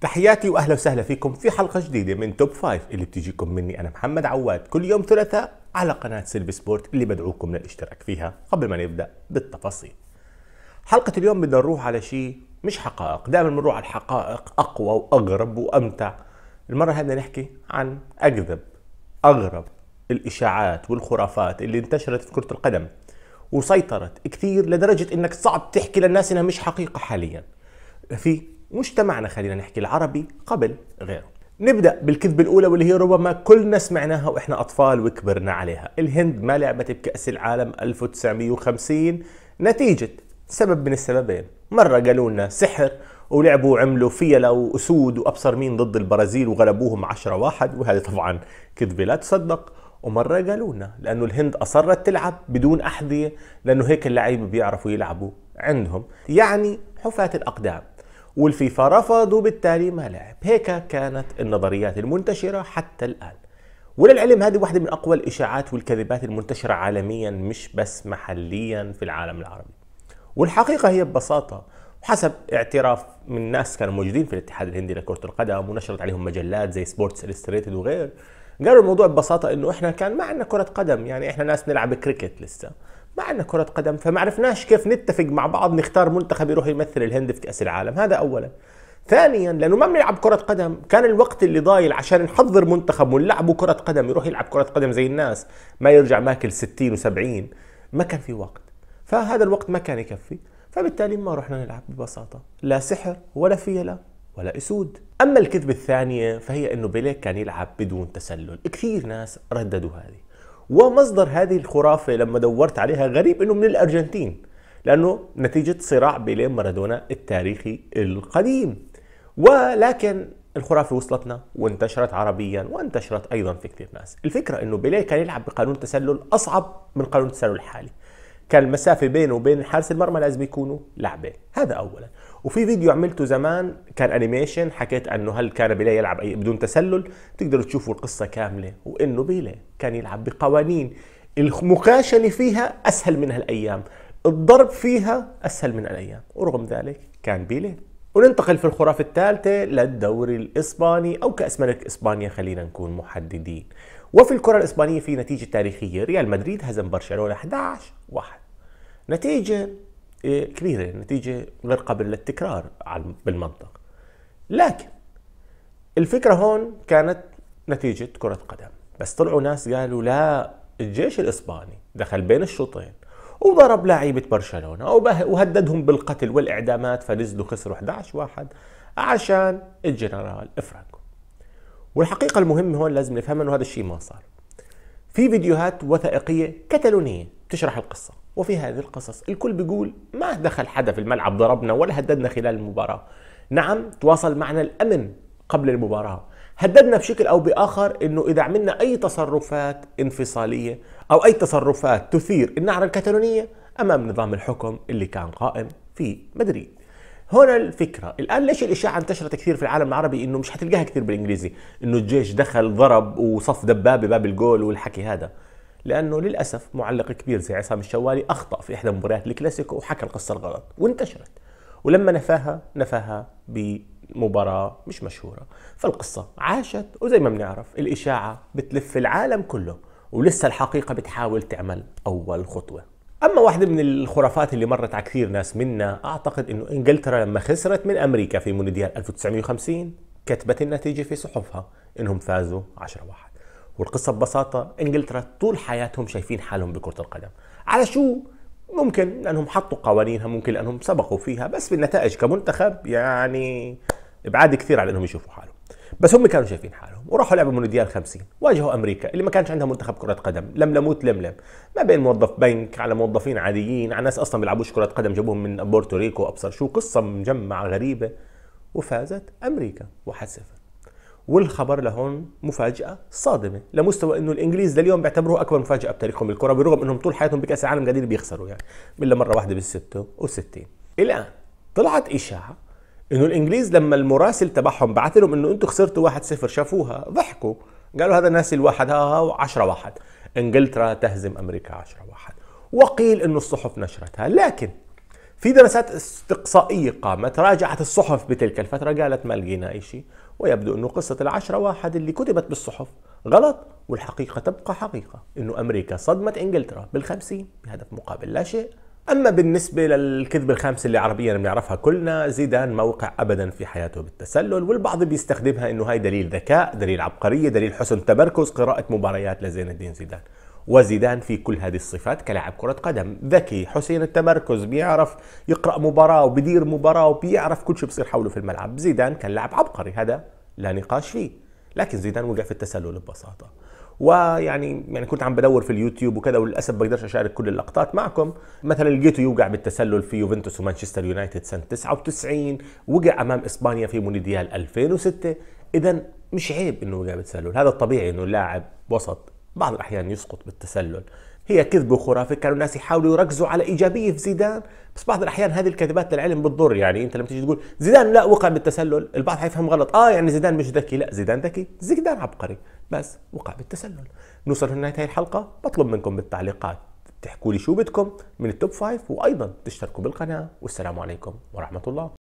تحياتي واهلا وسهلا فيكم في حلقه جديده من توب 5 اللي بتجيكم مني انا محمد عواد كل يوم ثلاثاء على قناه سيلفي سبورت اللي بدعوكم للاشتراك فيها قبل ما نبدا بالتفاصيل. حلقه اليوم بدنا نروح على شيء مش حقائق، دائما بنروح على الحقائق اقوى واغرب وامتع. المره هاي بدنا نحكي عن اكذب اغرب الاشاعات والخرافات اللي انتشرت في كره القدم وسيطرت كثير لدرجه انك صعب تحكي للناس انها مش حقيقه حاليا. في مجتمعنا خلينا نحكي العربي قبل غيره نبدا بالكذبه الاولى واللي هي ربما كلنا سمعناها واحنا اطفال وكبرنا عليها الهند ما لعبت بكاس العالم 1950 نتيجه سبب من السببين مره قالوا لنا سحر ولعبوا وعملوا فيلا واسود وابصر مين ضد البرازيل وغلبوهم 10 واحد وهذه طبعا كذبه لا تصدق ومره قالوا لنا لانه الهند اصرت تلعب بدون احذيه لانه هيك اللعيبه بيعرفوا يلعبوا عندهم يعني حفاه الاقدام والفيفا رفض وبالتالي ما لعب هيك كانت النظريات المنتشرة حتى الآن وللعلم هذه واحدة من أقوى الإشاعات والكذبات المنتشرة عالميا مش بس محليا في العالم العربي والحقيقة هي ببساطة وحسب اعتراف من ناس كانوا موجودين في الاتحاد الهندي لكرة القدم ونشرت عليهم مجلات زي سبورتس الستريتد وغير قالوا الموضوع ببساطة انه احنا كان ما عندنا كرة قدم يعني احنا ناس نلعب كريكت لسه ما عندنا كرة قدم فما عرفناش كيف نتفق مع بعض نختار منتخب يروح يمثل الهند في كأس العالم هذا أولا ثانيا لأنه ما بنلعب كرة قدم كان الوقت اللي ضايل عشان نحضر منتخب ونلعبه كرة قدم يروح يلعب كرة قدم زي الناس ما يرجع ماكل 60 و70 ما كان في وقت فهذا الوقت ما كان يكفي فبالتالي ما رحنا نلعب ببساطة لا سحر ولا فيلة ولا أسود أما الكذبة الثانية فهي أنه بيليك كان يلعب بدون تسلل كثير ناس رددوا هذه ومصدر هذه الخرافه لما دورت عليها غريب انه من الارجنتين لانه نتيجه صراع بيليه مارادونا التاريخي القديم ولكن الخرافه وصلتنا وانتشرت عربيا وانتشرت ايضا في كثير ناس الفكره انه بيليه كان يلعب بقانون تسلل اصعب من قانون التسلل الحالي كان المسافة بينه وبين حارس المرمى لازم يكونوا لعبة هذا أولا وفي فيديو عملته زمان كان انيميشن حكيت انه هل كان بيلي يلعب أي بدون تسلل بتقدروا تشوفوا القصه كامله وانه بيلي كان يلعب بقوانين المقاشنة فيها اسهل من هالايام الضرب فيها اسهل من الايام ورغم ذلك كان بيلي وننتقل في الخرافة الثالثة للدوري الإسباني أو كأس ملك إسبانيا خلينا نكون محددين وفي الكرة الإسبانية في نتيجة تاريخية ريال مدريد هزم برشلونة 11 واحد نتيجة آه، كبيرة نتيجة غير قابلة للتكرار بالمنطق لكن الفكرة هون كانت نتيجة كرة قدم بس طلعوا ناس قالوا لا الجيش الإسباني دخل بين الشوطين وضرب لاعيبة برشلونة وهددهم بالقتل والإعدامات فنزلوا خسروا 11 واحد عشان الجنرال فرانكو والحقيقه المهم هون لازم نفهمها انه هذا الشيء ما صار في فيديوهات وثائقيه كتالونيه بتشرح القصه وفي هذه القصص الكل بيقول ما دخل حدا في الملعب ضربنا ولا هددنا خلال المباراه نعم تواصل معنا الامن قبل المباراه هددنا بشكل او باخر انه اذا عملنا اي تصرفات انفصاليه او اي تصرفات تثير النعره الكتالونيه امام نظام الحكم اللي كان قائم في مدريد هنا الفكره الان ليش الاشاعه انتشرت كثير في العالم العربي انه مش حتلقاها كثير بالانجليزي انه الجيش دخل ضرب وصف دبابه باب الجول والحكي هذا لانه للاسف معلق كبير زي عصام الشوالي اخطا في احدى مباريات الكلاسيكو وحكى القصه الغلط وانتشرت ولما نفاها نفاها بمباراه مش مشهوره فالقصه عاشت وزي ما بنعرف الاشاعه بتلف العالم كله ولسه الحقيقه بتحاول تعمل اول خطوه اما واحده من الخرافات اللي مرت على كثير ناس منا اعتقد انه انجلترا لما خسرت من امريكا في مونديال 1950 كتبت النتيجه في صحفها انهم فازوا 10 واحد والقصه ببساطه انجلترا طول حياتهم شايفين حالهم بكره القدم على شو ممكن لانهم حطوا قوانينها ممكن لانهم سبقوا فيها بس بالنتائج كمنتخب يعني ابعاد كثير على انهم يشوفوا حالهم بس هم كانوا شايفين حالهم وراحوا لعبوا مونديال 50 واجهوا امريكا اللي ما كانش عندها منتخب كره قدم لملموت لملم ما بين موظف بنك على موظفين عاديين على ناس اصلا ما بيلعبوش كره قدم جابوهم من بورتوريكو وابصر شو قصه مجمعه غريبه وفازت امريكا 1 0 والخبر لهون مفاجاه صادمه لمستوى انه الانجليز لليوم بيعتبروه اكبر مفاجاه بتاريخهم الكره بالرغم انهم طول حياتهم بكاس العالم قاعدين بيخسروا يعني الا مره واحده بال 66 الان طلعت اشاعه انه الانجليز لما المراسل تبعهم بعت لهم انه انتم خسرتوا 1-0 شافوها ضحكوا قالوا هذا ناسي الواحد ها 10 واحد انجلترا تهزم امريكا 10 واحد وقيل انه الصحف نشرتها لكن في دراسات استقصائية قامت راجعت الصحف بتلك الفترة قالت ما لقينا أي شيء ويبدو أنه قصة العشرة واحد اللي كتبت بالصحف غلط والحقيقة تبقى حقيقة أنه أمريكا صدمت إنجلترا بالخمسين بهدف مقابل لا شيء أما بالنسبة للكذب الخامس اللي عربيا بنعرفها كلنا زيدان موقع أبدا في حياته بالتسلل والبعض بيستخدمها أنه هاي دليل ذكاء دليل عبقرية دليل حسن تمركز قراءة مباريات لزين الدين زيدان وزيدان في كل هذه الصفات كلاعب كرة قدم ذكي حسين التمركز بيعرف يقرأ مباراة وبدير مباراة وبيعرف كل شيء بصير حوله في الملعب زيدان كان لاعب عبقري هذا لا نقاش فيه لكن زيدان وقع في التسلل ببساطة ويعني يعني كنت عم بدور في اليوتيوب وكذا وللاسف بقدرش اشارك كل اللقطات معكم مثلا لقيته يوقع بالتسلل في يوفنتوس ومانشستر يونايتد سنه 99 وقع امام اسبانيا في مونديال 2006 اذا مش عيب انه وقع بالتسلل هذا الطبيعي انه اللاعب وسط بعض الاحيان يسقط بالتسلل هي كذب وخرافه كانوا الناس يحاولوا يركزوا على ايجابيه في زيدان بس بعض الاحيان هذه الكذبات للعلم بتضر يعني انت لما تيجي تقول زيدان لا وقع بالتسلل البعض حيفهم غلط اه يعني زيدان مش ذكي لا زيدان ذكي زيدان عبقري بس وقع بالتسلل نوصل لنهايه هذه الحلقه بطلب منكم بالتعليقات تحكوا لي شو بدكم من التوب فايف وايضا تشتركوا بالقناه والسلام عليكم ورحمه الله